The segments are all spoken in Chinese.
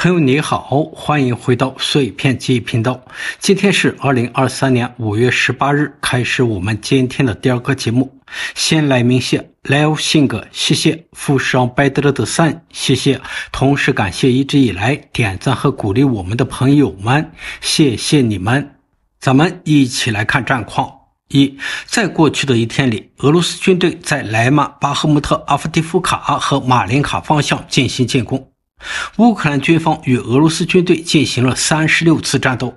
朋友你好，欢迎回到碎片记忆频道。今天是二零二三年五月十八日，开始我们今天的第二个节目。先来鸣谢 Live s i 谢谢富商拜德勒的森，谢谢。同时感谢一直以来点赞和鼓励我们的朋友们，谢谢你们。咱们一起来看战况。一，在过去的一天里，俄罗斯军队在莱曼、巴赫穆特、阿夫迪夫卡和马林卡方向进行进攻。乌克兰军方与俄罗斯军队进行了三十六次战斗，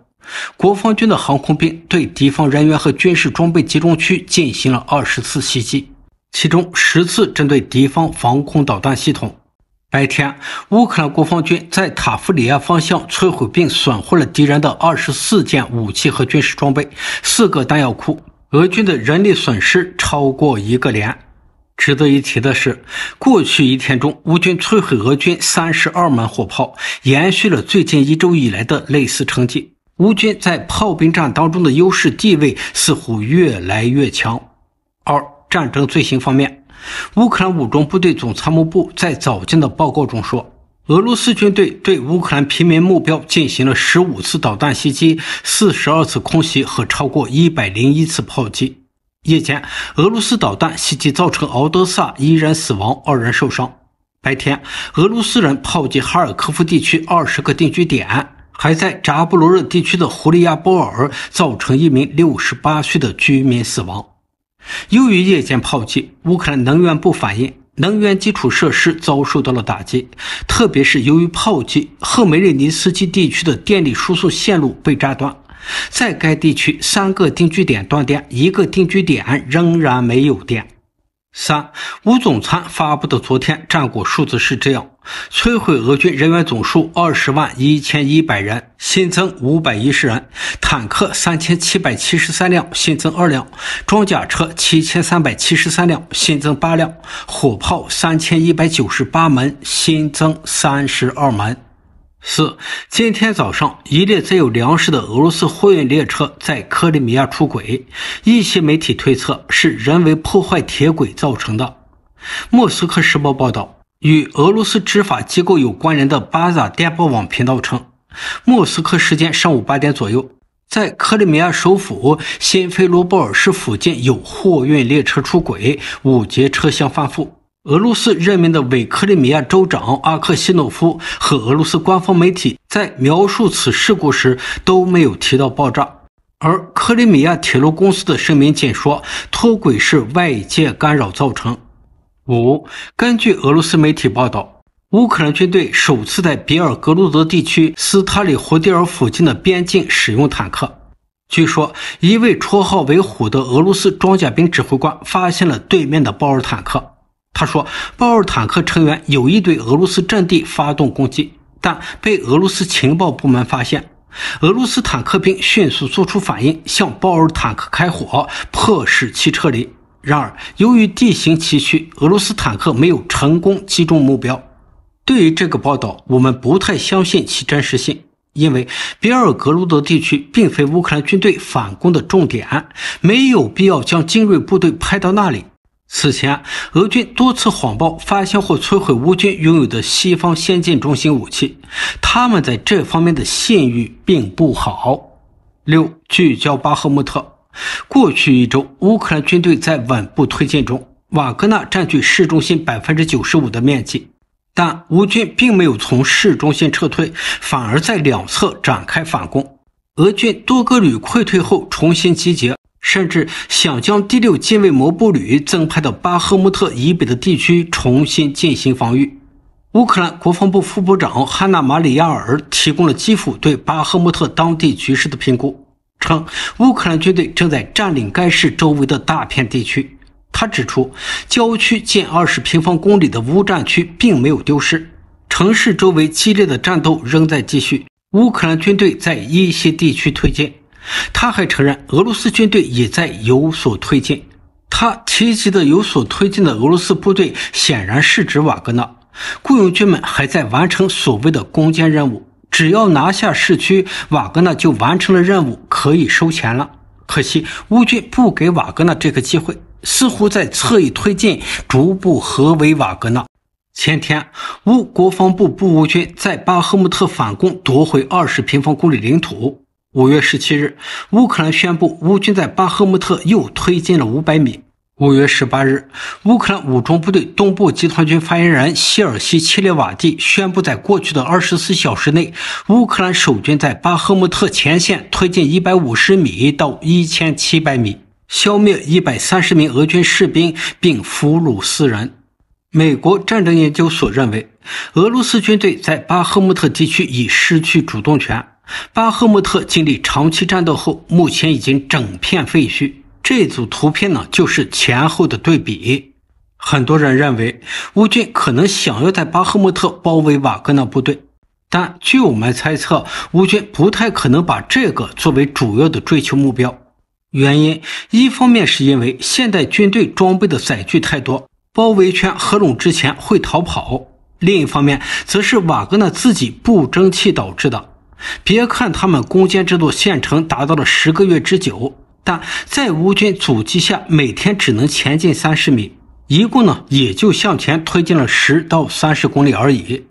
国防军的航空兵对敌方人员和军事装备集中区进行了二十次袭击，其中十次针对敌方防空导弹系统。白天，乌克兰国防军在塔夫里亚方向摧毁并损毁了敌人的二十四件武器和军事装备，四个弹药库。俄军的人力损失超过一个连。值得一提的是，过去一天中，乌军摧毁俄军三十二门火炮，延续了最近一周以来的类似成绩。乌军在炮兵战当中的优势地位似乎越来越强。二战争最新方面，乌克兰武装部队总参谋部在早间的报告中说，俄罗斯军队对乌克兰平民目标进行了十五次导弹袭击、四十二次空袭和超过一百零一次炮击。夜间，俄罗斯导弹袭击造成敖德萨一人死亡、二人受伤。白天，俄罗斯人炮击哈尔科夫地区二十个定居点，还在扎布罗热地区的胡利亚波尔造成一名六十八岁的居民死亡。由于夜间炮击，乌克兰能源部反映能源基础设施遭受到了打击，特别是由于炮击，赫梅利尼斯基地区的电力输送线路被炸断。在该地区，三个定居点断电，一个定居点仍然没有电。三吴总参发布的昨天战果数字是这样：摧毁俄军人员总数二十万一千一百人，新增五百一十人；坦克三千七百七十三辆，新增二辆；装甲车七千三百七十三辆，新增八辆；火炮三千一百九十八门，新增三十二门。四，今天早上，一列载有粮食的俄罗斯货运列车在克里米亚出轨。一些媒体推测是人为破坏铁轨造成的。《莫斯科时报》报道，与俄罗斯执法机构有关人的巴扎电报网频道称，莫斯科时间上午八点左右，在克里米亚首府新菲罗波尔市附近有货运列车出轨，五节车厢翻覆。俄罗斯任命的伪克里米亚州长阿克西诺夫和俄罗斯官方媒体在描述此事故时都没有提到爆炸，而克里米亚铁路公司的声明仅说脱轨是外界干扰造成。五，根据俄罗斯媒体报道，乌克兰军队首次在比尔格鲁泽地区斯塔里胡迪尔附近的边境使用坦克。据说，一位绰号为“虎”的俄罗斯装甲兵指挥官发现了对面的豹尔坦克。他说，鲍尔坦克成员有意对俄罗斯阵地发动攻击，但被俄罗斯情报部门发现。俄罗斯坦克兵迅速作出反应，向鲍尔坦克开火，迫使其撤离。然而，由于地形崎岖，俄罗斯坦克没有成功击中目标。对于这个报道，我们不太相信其真实性，因为别尔格鲁德地区并非乌克兰军队反攻的重点，没有必要将精锐部队派到那里。此前，俄军多次谎报发现或摧毁乌军拥有的西方先进重型武器，他们在这方面的信誉并不好。六聚焦巴赫穆特，过去一周，乌克兰军队在稳步推进中，瓦格纳占据市中心百分之九十五的面积，但乌军并没有从市中心撤退，反而在两侧展开反攻。俄军多个旅溃退后重新集结。甚至想将第六近卫摩步旅增派到巴赫穆特以北的地区，重新进行防御。乌克兰国防部副部长汉纳马里亚尔提供了基辅对巴赫穆特当地局势的评估，称乌克兰军队正在占领该市周围的大片地区。他指出，郊区近二十平方公里的乌战区并没有丢失，城市周围激烈的战斗仍在继续。乌克兰军队在一些地区推进。他还承认，俄罗斯军队也在有所推进。他提及的有所推进的俄罗斯部队，显然是指瓦格纳雇佣军们还在完成所谓的攻坚任务。只要拿下市区，瓦格纳就完成了任务，可以收钱了。可惜乌军不给瓦格纳这个机会，似乎在侧翼推进，逐步合围瓦格纳。前天，乌国防部部乌军在巴赫穆特反攻，夺回二十平方公里领土。五月十七日，乌克兰宣布，乌军在巴赫穆特又推进了五百米。五月十八日，乌克兰武装部队东部集团军发言人希尔西·切列瓦蒂宣布，在过去的二十四小时内，乌克兰守军在巴赫穆特前线推进一百五十米到一千七百米，消灭一百三十名俄军士兵，并俘虏四人。美国战争研究所认为，俄罗斯军队在巴赫穆特地区已失去主动权。巴赫穆特经历长期战斗后，目前已经整片废墟。这组图片呢，就是前后的对比。很多人认为乌军可能想要在巴赫穆特包围瓦格纳部队，但据我们猜测，乌军不太可能把这个作为主要的追求目标。原因一方面是因为现代军队装备的载具太多，包围圈合拢之前会逃跑；另一方面则是瓦格纳自己不争气导致的。别看他们攻坚制度县城达到了十个月之久，但在乌军阻击下，每天只能前进三十米，一共呢也就向前推进了十到三十公里而已。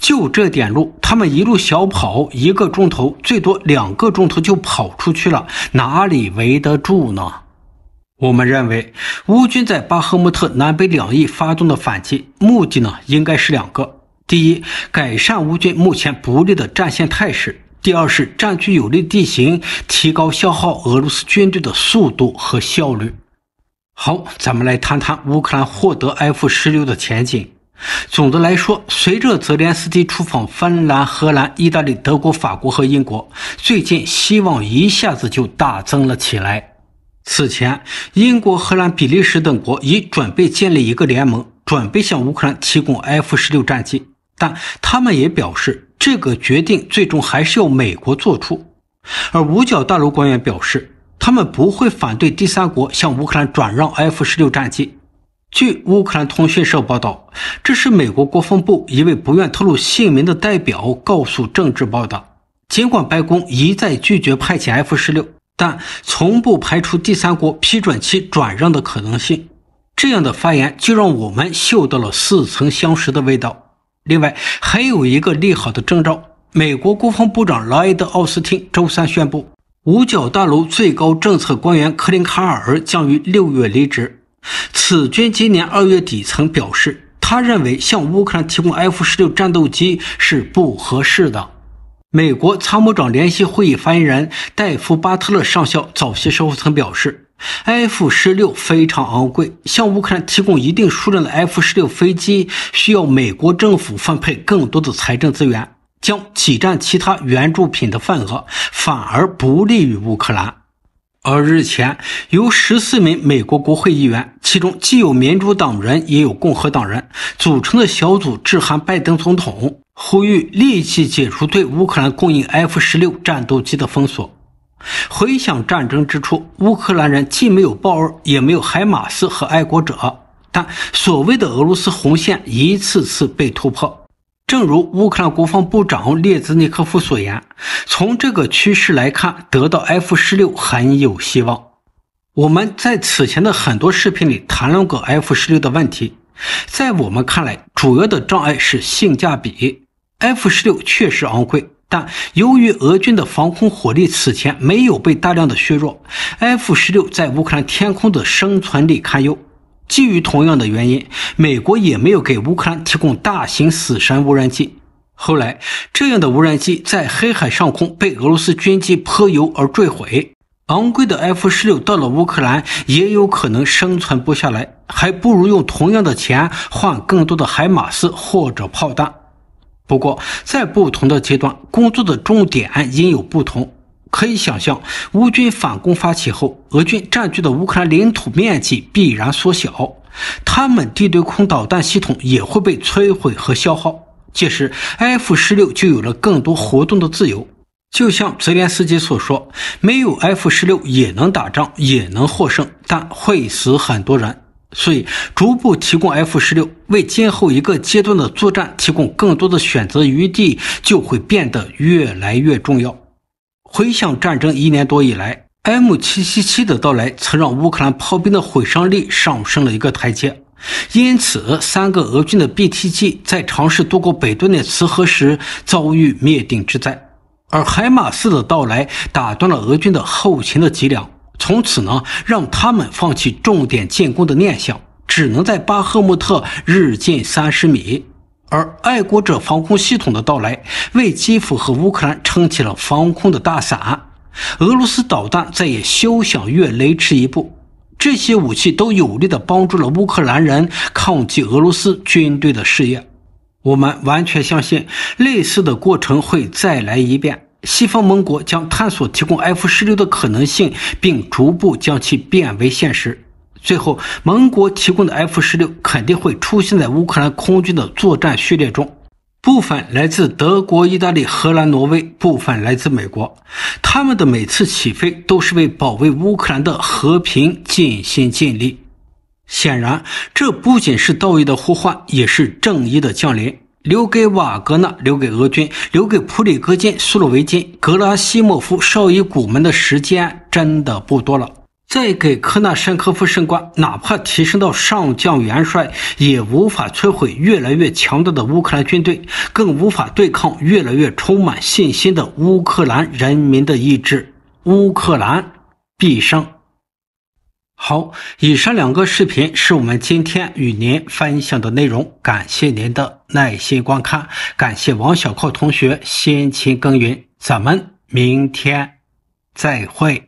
就这点路，他们一路小跑，一个钟头最多两个钟头就跑出去了，哪里围得住呢？我们认为，乌军在巴赫穆特南北两翼发动的反击，目的呢应该是两个。第一，改善乌军目前不利的战线态势；第二是占据有利地形，提高消耗俄罗斯军队的速度和效率。好，咱们来谈谈乌克兰获得 F 十六的前景。总的来说，随着泽连斯基出访芬兰、荷兰、意大利、德国、法国和英国，最近希望一下子就大增了起来。此前，英国、荷兰、比利时等国已准备建立一个联盟，准备向乌克兰提供 F 十六战机。但他们也表示，这个决定最终还是要美国做出。而五角大楼官员表示，他们不会反对第三国向乌克兰转让 F-16 战机。据乌克兰通讯社报道，这是美国国防部一位不愿透露姓名的代表告诉《政治报》的。尽管白宫一再拒绝派遣 F-16，但从不排除第三国批准其转让的可能性。这样的发言就让我们嗅到了似曾相识的味道。另外，还有一个利好的征兆：美国国防部长莱德·奥斯汀周三宣布，五角大楼最高政策官员克林·卡尔将于六月离职。此君今年二月底曾表示，他认为向乌克兰提供 F-16 战斗机是不合适的。美国参谋长联席会议发言人戴夫·巴特勒上校早些时候曾表示。F-16 非常昂贵，向乌克兰提供一定数量的 F-16 飞机需要美国政府分配更多的财政资源，将挤占其他援助品的份额，反而不利于乌克兰。而日前，由十四名美国国会议员，其中既有民主党人也有共和党人组成的小组致函拜登总统，呼吁立即解除对乌克兰供应 F-16 战斗机的封锁。回想战争之初，乌克兰人既没有豹二，也没有海马斯和爱国者，但所谓的俄罗斯红线一次次被突破。正如乌克兰国防部长列兹尼科夫所言，从这个趋势来看，得到 F-16 很有希望。我们在此前的很多视频里谈论过 F-16 的问题，在我们看来，主要的障碍是性价比。F-16 确实昂贵。但由于俄军的防空火力此前没有被大量的削弱，F 十六在乌克兰天空的生存力堪忧。基于同样的原因，美国也没有给乌克兰提供大型死神无人机。后来，这样的无人机在黑海上空被俄罗斯军机泼油而坠毁。昂贵的 F 十六到了乌克兰也有可能生存不下来，还不如用同样的钱换更多的海马斯或者炮弹。不过，在不同的阶段，工作的重点应有不同。可以想象，乌军反攻发起后，俄军占据的乌克兰领土面积必然缩小，他们地对空导弹系统也会被摧毁和消耗。届时，F-16 就有了更多活动的自由。就像泽连斯基所说：“没有 F-16 也能打仗，也能获胜，但会死很多人。”所以，逐步提供 F 十六，为今后一个阶段的作战提供更多的选择余地，就会变得越来越重要。回想战争一年多以来，M 七七七的到来曾让乌克兰炮兵的毁伤力上升了一个台阶，因此三个俄军的 B T G 在尝试渡过北顿涅茨河时遭遇灭顶之灾，而海马斯的到来打断了俄军的后勤的脊梁。从此呢，让他们放弃重点进攻的念想，只能在巴赫穆特日进三十米。而爱国者防空系统的到来，为基辅和乌克兰撑起了防空的大伞，俄罗斯导弹再也休想越雷池一步。这些武器都有力的帮助了乌克兰人抗击俄罗斯军队的事业。我们完全相信，类似的过程会再来一遍。西方盟国将探索提供 F-16 的可能性，并逐步将其变为现实。最后，盟国提供的 F-16 肯定会出现在乌克兰空军的作战序列中。部分来自德国、意大利、荷兰、挪威，部分来自美国。他们的每次起飞都是为保卫乌克兰的和平尽心尽力。显然，这不仅是道义的呼唤，也是正义的降临。留给瓦格纳、留给俄军、留给普里戈金、苏洛维金、格拉西莫夫、绍伊古门的时间真的不多了。再给科纳申科夫升官，哪怕提升到上将元帅，也无法摧毁越来越强大的乌克兰军队，更无法对抗越来越充满信心的乌克兰人民的意志。乌克兰必胜！好，以上两个视频是我们今天与您分享的内容，感谢您的耐心观看，感谢王小阔同学辛勤耕耘，咱们明天再会。